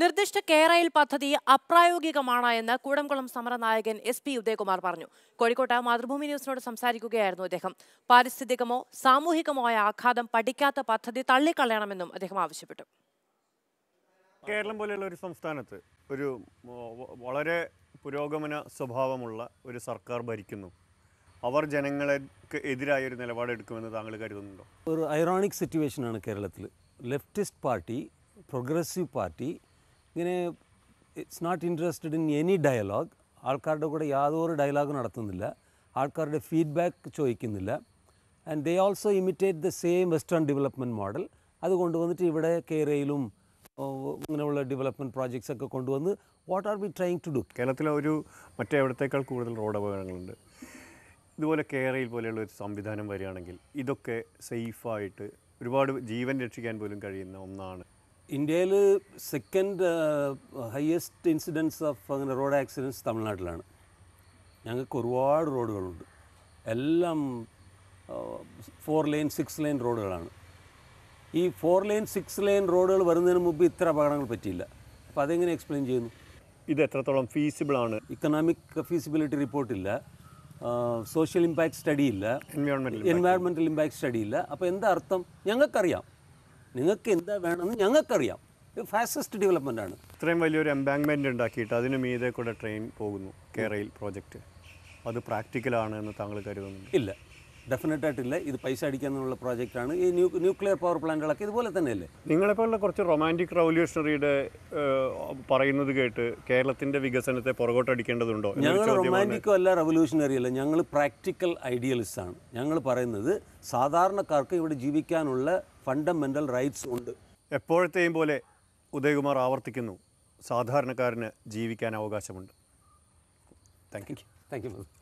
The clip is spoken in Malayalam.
നിർദ്ദിഷ്ട കെയർ അയൽ പദ്ധതി അപ്രായോഗികമാണ് എന്ന് കൂടംകുളം സമരനായകൻ എസ് പി ഉദയകുമാർ പറഞ്ഞു കോഴിക്കോട്ട് മാതൃഭൂമി ന്യൂസിനോട് സംസാരിക്കുകയായിരുന്നു അദ്ദേഹം പാരിസ്ഥിതികമോ സാമൂഹികമോ ആയ ആഘാതം പഠിക്കാത്ത പദ്ധതി തള്ളിക്കളയണമെന്നും അദ്ദേഹം ആവശ്യപ്പെട്ടു കേരളം പോലെയുള്ള ഒരു സംസ്ഥാനത്ത് ഒരു വളരെ പുരോഗമന സ്വഭാവമുള്ള ഒരു സർക്കാർ ഭരിക്കുന്നു അവർ ജനങ്ങൾക്ക് എതിരായ ഒരു നിലപാടെടുക്കുമെന്ന് താങ്കൾ കരുതുന്നുണ്ടോ ഒരു ഐറോണിക് സിറ്റുവേഷനാണ് കേരളത്തിൽ ലെഫ്റ്റിസ്റ്റ് പാർട്ടി പ്രോഗ്രസീവ് പാർട്ടി ഇങ്ങനെ it's not interested in any dialogue ആൾക്കാരുടെ കൂടെ യാതൊരു ഡയലോഗ് നടത്തുന്നില്ല ആൾക്കാരുടെ ഫീഡ്ബാക്ക് ചോദിക്കുന്നില്ല and they also imitate the same western development model അത് കൊണ്ടുവന്നിട്ട് ഇവിടെ കേരളയിലും ഇങ്ങനെയുള്ള ഡെവലപ്മെൻറ്റ് പ്രോജക്ട്സ് ഒക്കെ കൊണ്ടുവന്ന് what are we trying to do കേരളത്തിലെ ഒരു മറ്റേ എവിടത്തേക്കാൾ കൂടുതൽ റോഡ് അപകടങ്ങളുണ്ട് ഇതുപോലെ കേരളയിൽ പോലെയുള്ള ഒരു സംവിധാനം വരികയാണെങ്കിൽ ഇതൊക്കെ സേഫായിട്ട് ഒരുപാട് ജീവൻ രക്ഷിക്കാൻ പോലും കഴിയുന്ന ഒന്നാണ് ഇന്ത്യയിൽ സെക്കൻഡ് ഹയസ്റ്റ് ഇൻസിഡൻസ് ഓഫ് അങ്ങനെ റോഡ് ആക്സിഡൻസ് തമിഴ്നാട്ടിലാണ് ഞങ്ങൾക്ക് ഒരുപാട് റോഡുകളുണ്ട് എല്ലാം ഫോർ ലൈൻ സിക്സ് ലൈൻ റോഡുകളാണ് ഈ ഫോർ ലൈൻ സിക്സ് ലൈൻ റോഡുകൾ വരുന്നതിന് മുമ്പ് ഇത്ര അപകടങ്ങൾ പറ്റിയില്ല അപ്പോൾ അതെങ്ങനെ എക്സ്പ്ലെയിൻ ചെയ്യുന്നു ഇത് എത്രത്തോളം ഫീസിബിൾ ആണ് ഇക്കണോമിക് ഫീസിബിലിറ്റി റിപ്പോർട്ടില്ല സോഷ്യൽ ഇമ്പാക്ട് സ്റ്റഡി ഇല്ല എൻവയോൺമെൻറ്റൽ ഇമ്പാക്ട് സ്റ്റഡി ഇല്ല അപ്പോൾ എന്താ അർത്ഥം ഞങ്ങൾക്കറിയാം നിങ്ങൾക്ക് എന്താ വേണമെന്ന് ഞങ്ങൾക്കറിയാം ഇത് ഫാസ്റ്റസ്റ്റ് ഡെവലപ്മെൻ്റ് ആണ് ഇത്രയും വലിയൊരു എംബാങ്ക്മെൻറ്റ് ഉണ്ടാക്കിയിട്ട് അതിന് മീതെ കൂടെ ട്രെയിൻ പോകുന്നു കേരളയിൽ പ്രോജക്റ്റ് അത് പ്രാക്ടിക്കലാണ് എന്ന് താങ്കൾ കരുതുന്നു ഇല്ല ഡെഫിനറ്റായിട്ടില്ല ഇത് പൈസ അടിക്കാനുള്ള പ്രോജക്റ്റാണ് ഈ ന്യൂ ന്യൂക്ലിയർ പവർ പ്ലാന്റുകളൊക്കെ ഇതുപോലെ തന്നെയല്ലേ നിങ്ങളെപ്പോലുള്ള കുറച്ച് റൊമാൻറ്റിക് റവല്യൂഷണറിയുടെ പറയുന്നത് കേട്ട് കേരളത്തിൻ്റെ വികസനത്തെ പുറകോട്ടടിക്കേണ്ടതുണ്ടോ ഞങ്ങൾ റൊമാൻറ്റിക്കോ അല്ല റവല്യൂഷണറി അല്ല ഞങ്ങൾ പ്രാക്ടിക്കൽ ഐഡിയലിസ്റ്റ് ആണ് ഞങ്ങൾ പറയുന്നത് സാധാരണക്കാർക്ക് ഇവിടെ ജീവിക്കാനുള്ള ഫണ്ടമെൻ്റൽ റൈറ്റ്സ് ഉണ്ട് എപ്പോഴത്തെയും പോലെ ഉദയകുമാർ ആവർത്തിക്കുന്നു സാധാരണക്കാരന് ജീവിക്കാൻ അവകാശമുണ്ട് താങ്ക് യു താങ്ക് യു